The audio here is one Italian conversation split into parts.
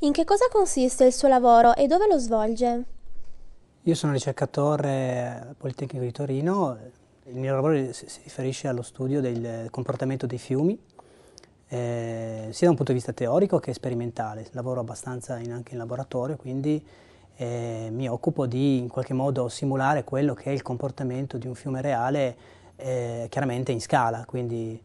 In che cosa consiste il suo lavoro e dove lo svolge? Io sono ricercatore al Politecnico di Torino, il mio lavoro si riferisce allo studio del comportamento dei fiumi, eh, sia da un punto di vista teorico che sperimentale. Lavoro abbastanza in, anche in laboratorio, quindi eh, mi occupo di in qualche modo simulare quello che è il comportamento di un fiume reale, eh, chiaramente in scala, quindi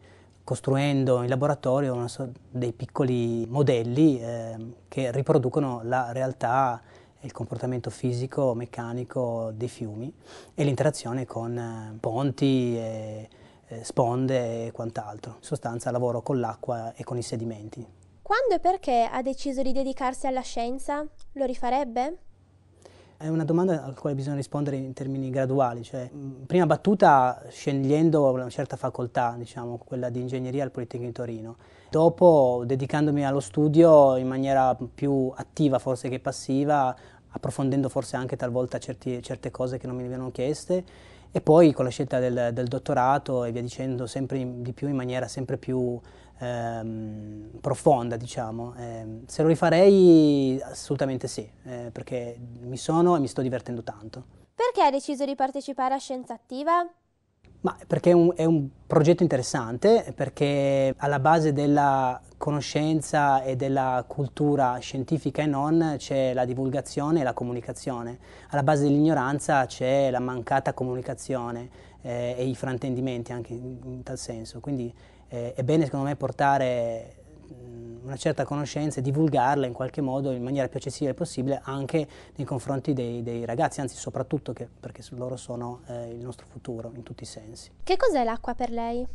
costruendo in laboratorio so, dei piccoli modelli eh, che riproducono la realtà il comportamento fisico, meccanico dei fiumi e l'interazione con eh, ponti, e, e eh, sponde e quant'altro. In sostanza lavoro con l'acqua e con i sedimenti. Quando e perché ha deciso di dedicarsi alla scienza? Lo rifarebbe? È una domanda alla quale bisogna rispondere in termini graduali, cioè mm, prima battuta scegliendo una certa facoltà, diciamo, quella di ingegneria al Politecnico di Torino, dopo dedicandomi allo studio in maniera più attiva forse che passiva, approfondendo forse anche talvolta certi, certe cose che non mi venivano chieste e poi con la scelta del, del dottorato e via dicendo sempre in, di più in maniera sempre più ehm, profonda, diciamo. Eh, se lo rifarei assolutamente sì, eh, perché mi sono e mi sto divertendo tanto. Perché hai deciso di partecipare a Scienza Attiva? Ma perché è un, è un, progetto interessante, perché alla base della conoscenza e della cultura scientifica e non c'è la divulgazione e la comunicazione, alla base dell'ignoranza c'è la mancata comunicazione eh, e i fraintendimenti anche in, in tal senso, quindi eh, è bene secondo me portare mm, una certa conoscenza e divulgarla in qualche modo in maniera più accessibile possibile anche nei confronti dei, dei ragazzi, anzi soprattutto che, perché loro sono eh, il nostro futuro in tutti i sensi. Che cos'è l'acqua per lei?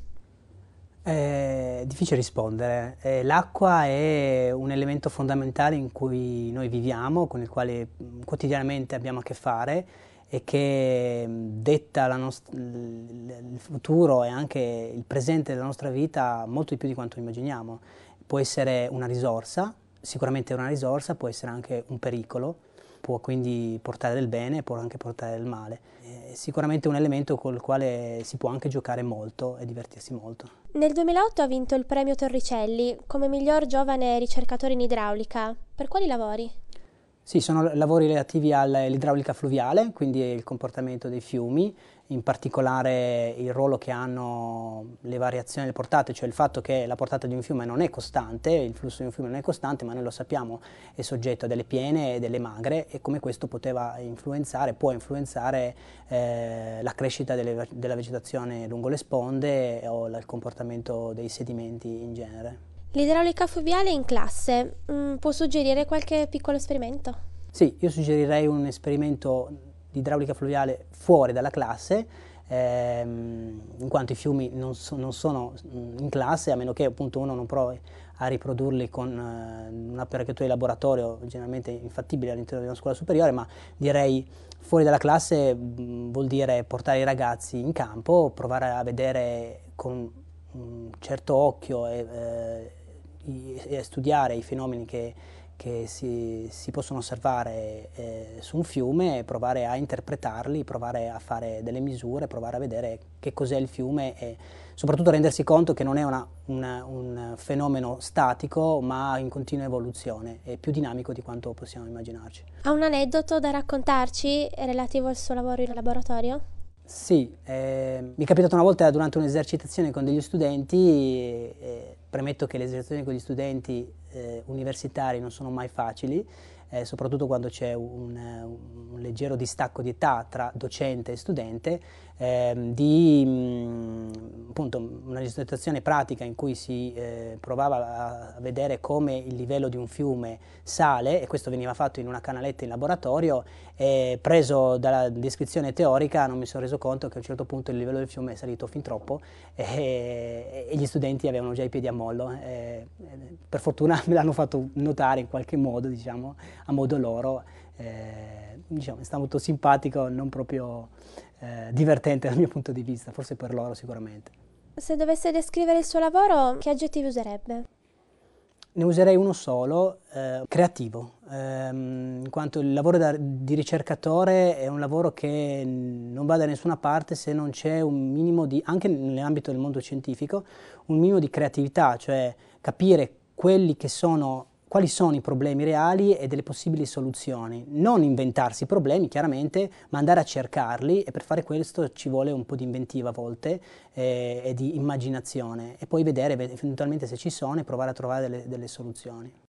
È difficile rispondere. Eh, l'acqua è un elemento fondamentale in cui noi viviamo, con il quale mm, quotidianamente abbiamo a che fare e che mm, detta il futuro e anche il presente della nostra vita molto di più di quanto immaginiamo. Può essere una risorsa, sicuramente una risorsa, può essere anche un pericolo, può quindi portare del bene, può anche portare del male. È sicuramente un elemento col quale si può anche giocare molto e divertirsi molto. Nel 2008 ha vinto il premio Torricelli come miglior giovane ricercatore in idraulica. Per quali lavori? Sì, sono lavori relativi all'idraulica fluviale, quindi il comportamento dei fiumi, in particolare il ruolo che hanno le variazioni delle portate, cioè il fatto che la portata di un fiume non è costante, il flusso di un fiume non è costante, ma noi lo sappiamo, è soggetto a delle piene e delle magre e come questo poteva influenzare, può influenzare eh, la crescita delle, della vegetazione lungo le sponde o il comportamento dei sedimenti in genere. L'idraulica fluviale in classe, mm, può suggerire qualche piccolo esperimento? Sì, io suggerirei un esperimento di idraulica fluviale fuori dalla classe, ehm, in quanto i fiumi non, so, non, sono mm, in classe, a meno che appunto uno non provi a riprodurli con eh, un'apparecchiatura di laboratorio generalmente infattibile all'interno di una scuola superiore, ma direi fuori dalla classe mh, mm, vuol dire portare i ragazzi in campo, provare a vedere con un mm, certo occhio e eh, i, studiare i fenomeni che, che si, si, possono osservare eh, su un fiume e provare a interpretarli, provare a fare delle misure, provare a vedere che cos'è il fiume e soprattutto rendersi conto che non è una, una, un fenomeno statico ma in continua evoluzione e più dinamico di quanto possiamo immaginarci. Ha un aneddoto da raccontarci relativo al suo lavoro in laboratorio? Sì, eh, mi è capitato una volta durante un'esercitazione con degli studenti eh, Premetto che le esercitazioni con gli studenti eh, universitari non sono mai facili, eh, soprattutto quando c'è un, un, leggero distacco di età tra docente e studente eh, di mh, mm, appunto, una risultazione pratica in cui si eh, provava a vedere come il livello di un fiume sale, e questo veniva fatto in una canaletta in laboratorio, e preso dalla descrizione teorica non mi sono reso conto che a un certo punto il livello del fiume è salito fin troppo e, e gli studenti avevano già i piedi a mollo. E, per fortuna me l'hanno fatto notare in qualche modo, diciamo, a modo loro eh, diciamo, è molto simpatico, non proprio eh, divertente dal mio punto di vista, forse per loro sicuramente. Se dovesse descrivere il suo lavoro, che aggettivi userebbe? Ne userei uno solo, eh, creativo, ehm, in quanto il lavoro da, di ricercatore è un lavoro che non va da nessuna parte se non c'è un minimo di, anche nell'ambito del mondo scientifico, un minimo di creatività, cioè capire quelli che sono quali sono i problemi reali e delle possibili soluzioni. Non inventarsi i problemi, chiaramente, ma andare a cercarli e per fare questo ci vuole un po' di inventiva a volte eh, e di immaginazione e poi vedere eventualmente se ci sono e provare a trovare delle, delle soluzioni.